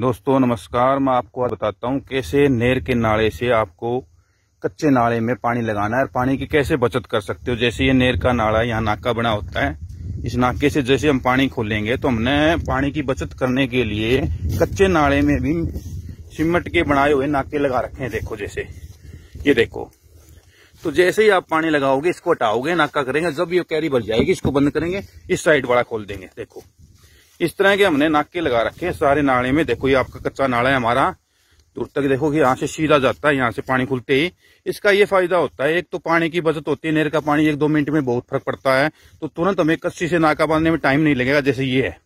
दोस्तों नमस्कार मैं आपको बताता हूँ कैसे नेर के नाले से आपको कच्चे नाले में पानी लगाना है और पानी की कैसे बचत कर सकते हो जैसे ये नेर का नाला यहाँ नाका बना होता है इस नाके से जैसे हम पानी खोलेंगे तो हमने पानी की बचत करने के लिए कच्चे नाले में भी सीमेंट के बनाए हुए नाके लगा रखे हैं देखो जैसे ये देखो तो जैसे ही आप पानी लगाओगे इसको हटाओगे नाका करेंगे जब ये कैरी भर जाएगी इसको बंद करेंगे इस साइड वाला खोल देंगे देखो इस तरह के हमने नाके लगा रखे हैं सारे नाले में देखो ये आपका कच्चा नाला है हमारा दूर तक देखो कि यहाँ से सीधा जाता है यहाँ से पानी खुलते ही इसका ये फायदा होता है एक तो पानी की बचत होती है नहर का पानी एक दो मिनट में बहुत फर्क पड़ता है तो तुरंत हमें कच्ची से नाका बांधने में टाइम नहीं लगेगा जैसे ये है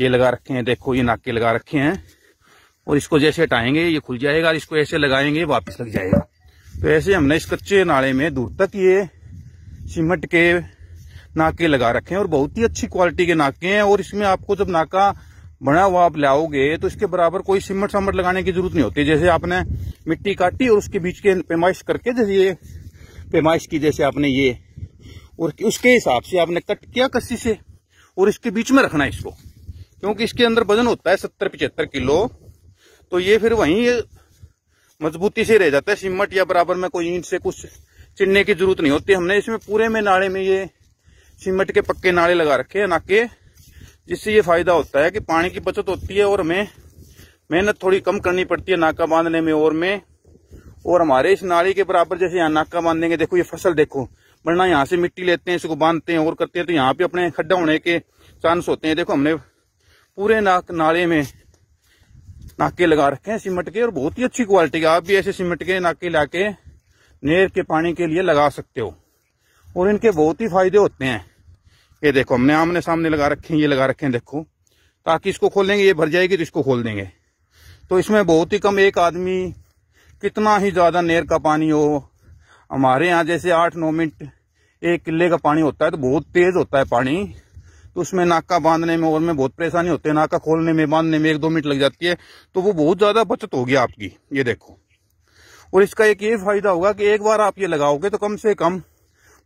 ये लगा रखे हैं देखो ये नाके लगा रखे हैं और इसको जैसे हटाएंगे ये खुल जाएगा और इसको ऐसे लगाएंगे वापस लग जाएगा तो ऐसे हमने इस कच्चे नाले में दूर तक ये सीमेंट के नाके लगा रखे हैं और बहुत ही अच्छी क्वालिटी के नाके हैं और इसमें आपको जब नाका बना हुआ आप लाओगे तो इसके बराबर कोई सिमट सामट लगाने की जरूरत नहीं होती जैसे आपने मिट्टी काटी और उसके बीच के पेमाइश करके जैसे ये पेमाइश की जैसे आपने ये और उसके हिसाब से आपने कट किया कस्सी से और इसके बीच में रखना है इसको क्योंकि इसके अंदर वजन होता है सत्तर पिचहत्तर किलो तो ये फिर वहीं मजबूती से रह जाता है सिमट या बराबर में कोई ईंट से कुछ चिन्हने की जरूरत नहीं होती हमने इसमें पूरे में नाड़े में ये सीमेंट के पक्के नाले लगा रखे हैं नाके जिससे ये फायदा होता है कि पानी की बचत होती है और हमें मेहनत थोड़ी कम करनी पड़ती है नाका बांधने में और में और हमारे इस नाले के बराबर जैसे यहाँ नाका बांधेंगे देखो ये फसल देखो वरना यहाँ से मिट्टी लेते हैं इसको बांधते हैं और करते हैं तो यहाँ पे अपने खड्डा होने के चांस होते हैं देखो हमने पूरे नाक नाले में नाके लगा रखे हैं सीमेंट के और बहुत ही अच्छी क्वालिटी के आप भी ऐसे सीमेंट के नाके लाके नेर के पानी के लिए लगा सकते हो और इनके बहुत ही फायदे होते हैं ये देखो हमने आमने सामने लगा रखे हैं ये लगा रखे हैं देखो ताकि इसको खोलेंगे ये भर जाएगी तो इसको खोल देंगे तो इसमें बहुत ही कम एक आदमी कितना ही ज़्यादा नेर का पानी हो हमारे यहाँ जैसे आठ नौ मिनट एक किले का पानी होता है तो बहुत तेज़ होता है पानी तो उसमें नाका बांधने में और में बहुत परेशानी होती है नाका खोलने में बांधने में एक दो मिनट लग जाती है तो वो बहुत ज़्यादा बचत होगी आपकी ये देखो और इसका एक ये फायदा होगा कि एक बार आप ये लगाओगे तो कम से कम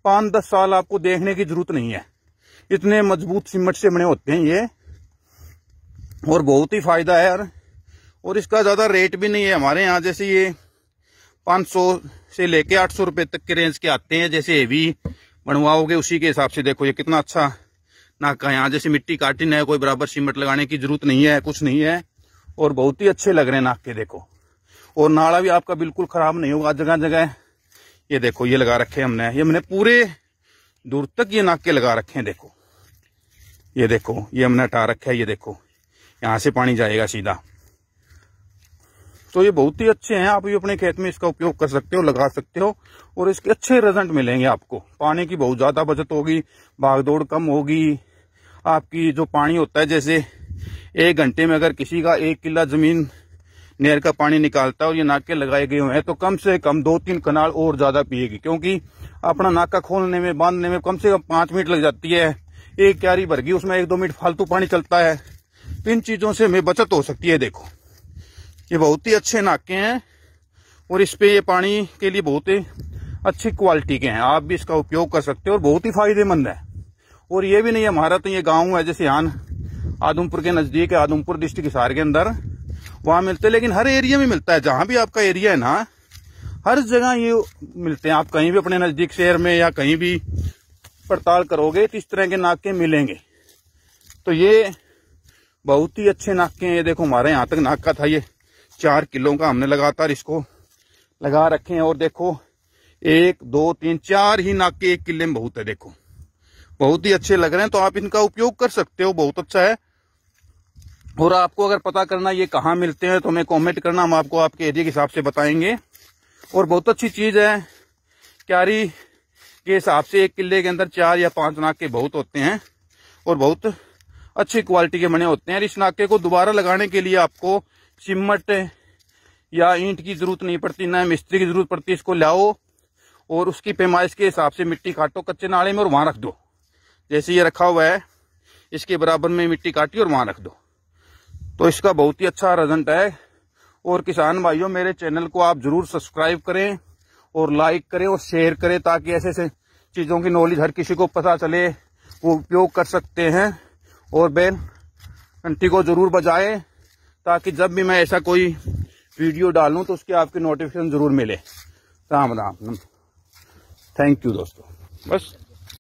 पाँच दस साल आपको देखने की जरूरत नहीं है इतने मजबूत सीमेंट से बने होते हैं ये और बहुत ही फायदा है यार और इसका ज्यादा रेट भी नहीं है हमारे यहाँ जैसे ये 500 से लेके 800 रुपए तक के रेंज के आते हैं जैसे हेवी बनवाओगे उसी के हिसाब से देखो ये कितना अच्छा नाका यहाँ जैसे मिट्टी काटी है कोई बराबर सीमेंट लगाने की जरूरत नहीं है कुछ नहीं है और बहुत ही अच्छे लग रहे हैं नाक के देखो और नाला भी आपका बिल्कुल खराब नहीं होगा जगह जगह ये देखो ये लगा रखे हमने ये हमने पूरे दूर तक ये नाके लगा रखे हैं देखो ये देखो ये हमने हटा रखा है ये देखो यहाँ से पानी जाएगा सीधा तो ये बहुत ही अच्छे हैं आप भी अपने खेत में इसका उपयोग कर सकते हो लगा सकते हो और इसके अच्छे रिजल्ट मिलेंगे आपको पानी की बहुत ज़्यादा बचत होगी भागदौड़ कम होगी आपकी जो पानी होता है जैसे एक घंटे में अगर किसी का एक किला ज़मीन नहर का पानी निकालता है और ये नाके लगाए गए हुए हैं तो कम से कम दो तीन कनाल और ज़्यादा पिएगी क्योंकि अपना नाका खोलने में बांधने में कम से कम पांच मिनट लग जाती है एक क्यारी भर गई उसमें एक दो मिनट फालतू पानी चलता है इन चीज़ों से हमें बचत हो सकती है देखो ये बहुत ही अच्छे नाके हैं और इस पे ये पानी के लिए बहुत ही अच्छी क्वालिटी के हैं आप भी इसका उपयोग कर सकते हो और बहुत ही फायदेमंद है और ये भी नहीं हमारा तो ये गाँव है जैसे यहाँ आदमपुर के नज़दीक है आदमपुर डिस्ट्रिक्ट हिसार के अंदर वहां मिलते हैं लेकिन हर एरिया में मिलता है जहाँ भी आपका एरिया है ना हर जगह ये मिलते हैं आप कहीं भी अपने नज़दीक शहर में या कहीं भी पड़ताल करोगे तो इस तरह के नाके मिलेंगे तो ये बहुत ही अच्छे नाके हैं ये देखो हमारे यहाँ तक नाका था ये चार किलो का हमने लगातार इसको लगा रखे हैं और देखो एक दो तीन चार ही नाके एक किले में बहुत है देखो बहुत ही अच्छे लग रहे हैं तो आप इनका उपयोग कर सकते हो बहुत अच्छा है और आपको अगर पता करना ये कहाँ मिलते हैं तो हमें कॉमेंट करना हम आपको आपके एरिया के हिसाब से बताएंगे और बहुत अच्छी चीज़ है क्यारी के हिसाब से एक किले के अंदर चार या पांच नाके बहुत होते हैं और बहुत अच्छी क्वालिटी के बने होते हैं इस नाके को दोबारा लगाने के लिए आपको चिमट या ईंट की जरूरत नहीं पड़ती ना मिस्त्री की जरूरत पड़ती इसको लाओ और उसकी पैमाइश के हिसाब से मिट्टी काटो कच्चे नाले में और वहां रख दो जैसे ये रखा हुआ है इसके बराबर में मिट्टी काटी और वहां रख दो तो इसका बहुत ही अच्छा रिजल्ट है और किसान भाइयों मेरे चैनल को आप जरूर सब्सक्राइब करें और लाइक करें और शेयर करें ताकि ऐसे ऐसे चीज़ों की नॉलेज हर किसी को पता चले वो उपयोग कर सकते हैं और बेल घंटी को ज़रूर बजाएं ताकि जब भी मैं ऐसा कोई वीडियो डालूं तो उसकी आपकी नोटिफिकेशन ज़रूर मिले राम राम थैंक यू दोस्तों बस